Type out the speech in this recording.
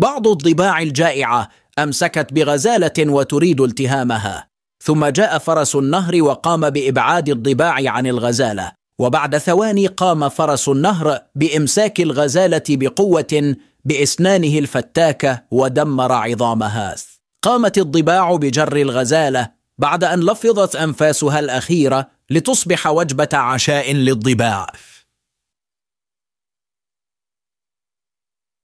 بعض الضباع الجائعة أمسكت بغزالة وتريد التهامها ثم جاء فرس النهر وقام بإبعاد الضباع عن الغزالة وبعد ثواني قام فرس النهر بإمساك الغزالة بقوة بإسنانه الفتاكة ودمر عظامها قامت الضباع بجر الغزالة بعد أن لفظت أنفاسها الأخيرة لتصبح وجبة عشاء للضباع